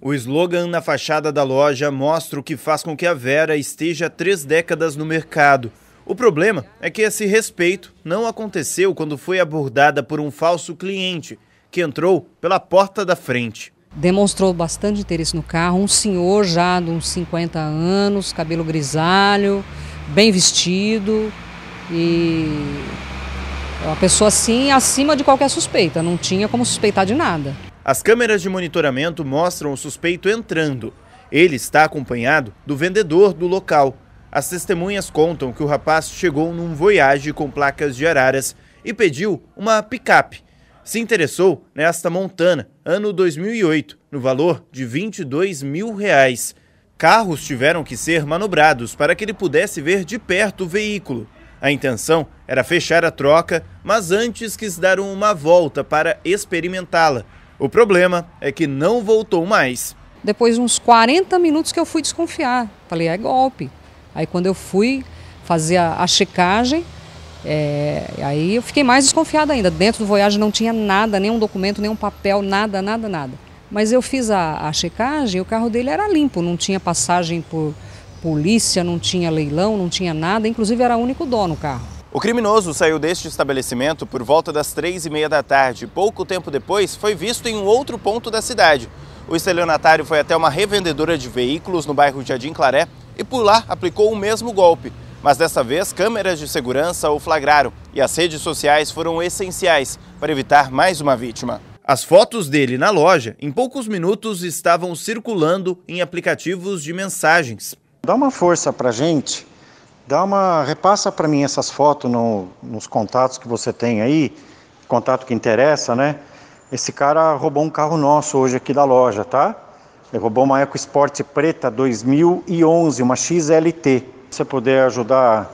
O slogan na fachada da loja mostra o que faz com que a Vera esteja há três décadas no mercado. O problema é que esse respeito não aconteceu quando foi abordada por um falso cliente que entrou pela porta da frente. Demonstrou bastante interesse no carro, um senhor já de uns 50 anos, cabelo grisalho, bem vestido e é uma pessoa assim acima de qualquer suspeita, não tinha como suspeitar de nada. As câmeras de monitoramento mostram o suspeito entrando. Ele está acompanhado do vendedor do local. As testemunhas contam que o rapaz chegou num Voyage com placas de araras e pediu uma picape. Se interessou nesta Montana, ano 2008, no valor de 22 mil reais. Carros tiveram que ser manobrados para que ele pudesse ver de perto o veículo. A intenção era fechar a troca, mas antes quis dar uma volta para experimentá-la. O problema é que não voltou mais. Depois de uns 40 minutos que eu fui desconfiar, falei, é golpe. Aí quando eu fui fazer a, a checagem, é, aí eu fiquei mais desconfiada ainda. Dentro do Voyage não tinha nada, nenhum documento, nenhum papel, nada, nada, nada. Mas eu fiz a, a checagem e o carro dele era limpo, não tinha passagem por polícia, não tinha leilão, não tinha nada. Inclusive era o único dono o carro. O criminoso saiu deste estabelecimento por volta das três e meia da tarde. Pouco tempo depois, foi visto em um outro ponto da cidade. O estelionatário foi até uma revendedora de veículos no bairro Jardim Claré e por lá aplicou o mesmo golpe. Mas dessa vez, câmeras de segurança o flagraram e as redes sociais foram essenciais para evitar mais uma vítima. As fotos dele na loja, em poucos minutos, estavam circulando em aplicativos de mensagens. Dá uma força para gente Dá uma repassa para mim essas fotos no, nos contatos que você tem aí, contato que interessa, né? Esse cara roubou um carro nosso hoje aqui da loja, tá? Ele roubou uma Eco Sport preta 2011, uma XLT. Se você puder ajudar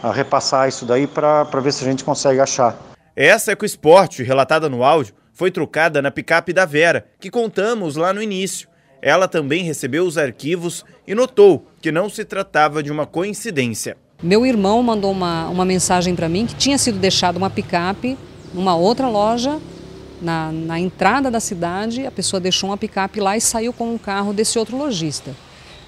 a repassar isso daí para ver se a gente consegue achar. Essa Eco Sport relatada no áudio foi trocada na picape da Vera, que contamos lá no início. Ela também recebeu os arquivos e notou que não se tratava de uma coincidência. Meu irmão mandou uma, uma mensagem para mim que tinha sido deixado uma picape numa outra loja, na, na entrada da cidade. A pessoa deixou uma picape lá e saiu com um carro desse outro lojista.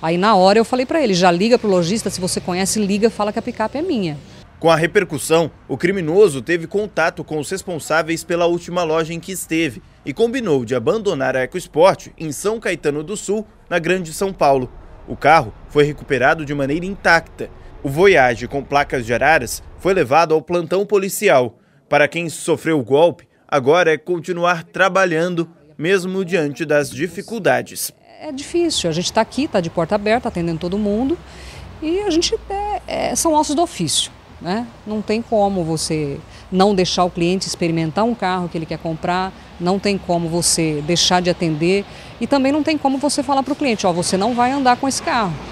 Aí na hora eu falei para ele, já liga para o lojista, se você conhece, liga, fala que a picape é minha. Com a repercussão, o criminoso teve contato com os responsáveis pela última loja em que esteve e combinou de abandonar a EcoSport em São Caetano do Sul, na Grande São Paulo. O carro foi recuperado de maneira intacta. O Voyage com placas de araras foi levado ao plantão policial. Para quem sofreu o golpe, agora é continuar trabalhando, mesmo diante das dificuldades. É, é difícil, a gente está aqui, está de porta aberta, atendendo todo mundo, e a gente é, é, são ossos do ofício. Né? Não tem como você não deixar o cliente experimentar um carro que ele quer comprar, não tem como você deixar de atender e também não tem como você falar para o cliente, ó, você não vai andar com esse carro.